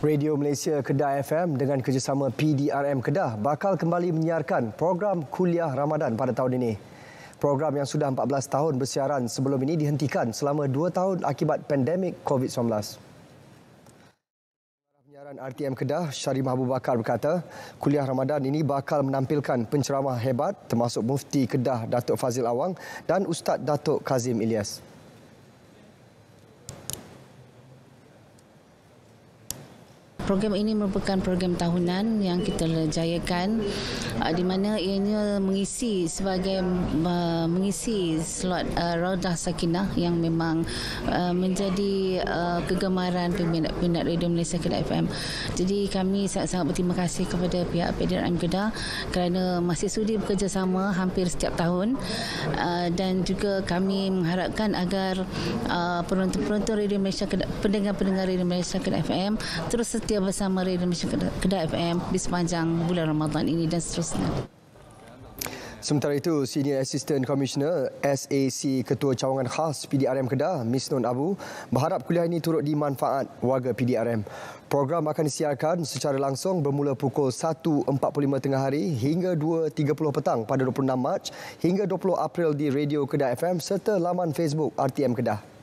Radio Malaysia Kedah FM dengan kerjasama PDRM Kedah bakal kembali menyiarkan program Kuliah Ramadan pada tahun ini. Program yang sudah 14 tahun bersiaran sebelum ini dihentikan selama 2 tahun akibat pandemik COVID-19. Penyiaran RTM Kedah, Syari Abu Bakar berkata, Kuliah Ramadan ini bakal menampilkan penceramah hebat termasuk Mufti Kedah Datuk Fazil Awang dan Ustaz Datuk Kazim Ilyas. Program ini merupakan program tahunan yang kita jayakan uh, di mana ianya mengisi sebagai uh, mengisi slot uh, Raudah Sakinah yang memang uh, menjadi kegemaran peminat-peminat Radio Malaysia Kedah FM. Jadi kami sangat-sangat berterima kasih kepada pihak PDRM Kedah kerana masih sudi bekerjasama hampir setiap tahun dan juga kami mengharapkan agar penonton-penonton Radio Malaysia Kedah, pendengar-pendengar Radio Malaysia Kedah FM terus setia bersama Radio Malaysia Kedai FM di sepanjang bulan Ramadan ini dan seterusnya. Sementara itu, Senior Assistant Commissioner SAC Ketua Cawangan Khas PDRM Kedah, Miss Nun Abu, berharap kuliah ini turut dimanfaat warga PDRM. Program akan disiarkan secara langsung bermula pukul 1.45 tengah hari hingga 2.30 petang pada 26 Mac hingga 20 April di Radio Kedah FM serta laman Facebook RTM Kedah.